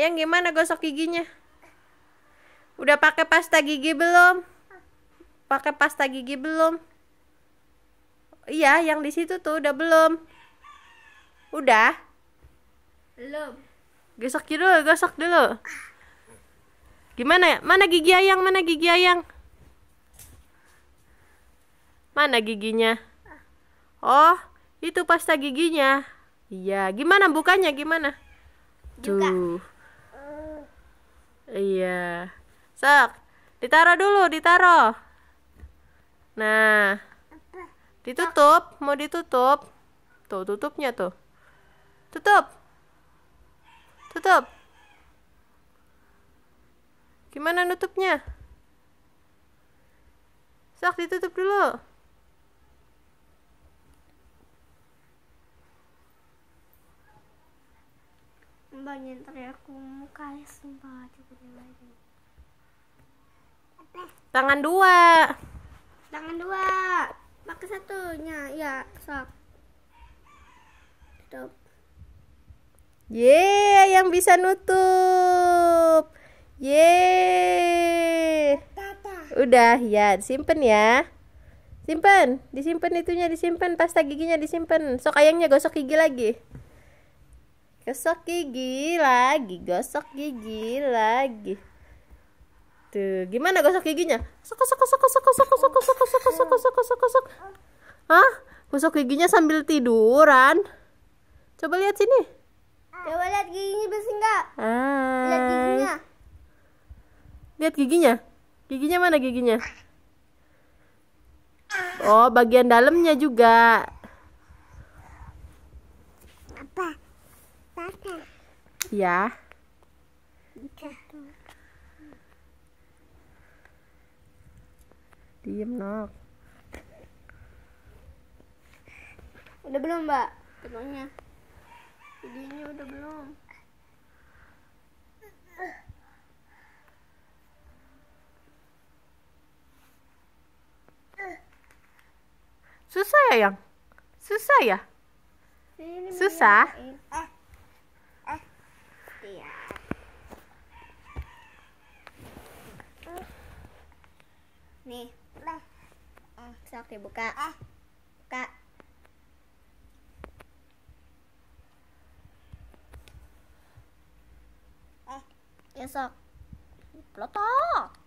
Eyang gimana gosok giginya? Udah pakai pasta gigi belum? Pakai pasta gigi belum? Iya, yang di situ tuh udah belum. Udah? Belum. Gosok dulu, gosok dulu. Gimana? Ya? Mana gigi ayang? Mana gigi ayang? Mana giginya? Oh, itu pasta giginya. Iya, gimana bukanya? Gimana? Tuh. Iya. Sok, ditaruh dulu, ditaruh. Nah. Ditutup, mau ditutup. Tuh, tutupnya tuh. Tutup. Tutup. Gimana nutupnya? Sok ditutup dulu. banyak teriakku aku ya sumpah cukup lagi tangan dua tangan dua pakai satunya ya sok tutup Yeah, yang bisa nutup. yeah Udah, ya, simpen ya. Simpen, disimpan itunya disimpan, pasta giginya disimpan. Sok ayangnya gosok gigi lagi gosok gigi lagi gosok gigi lagi tuh gimana gosok giginya gosok gosok gosok gosok gosok gosok gosok gosok gosok gosok gosok gosok ah gosok giginya sambil tiduran coba lihat sini coba lihat giginya bersih nggak lihat giginya lihat giginya giginya mana giginya oh bagian dalamnya juga Ya. Diem, nak Udah belum, Mbak? Pegangnya. Videonya udah belum. Susah ya, yang? Susah ya? Susah? nih udah ah. sok dibuka ah. buka ah. ya sok Plotok.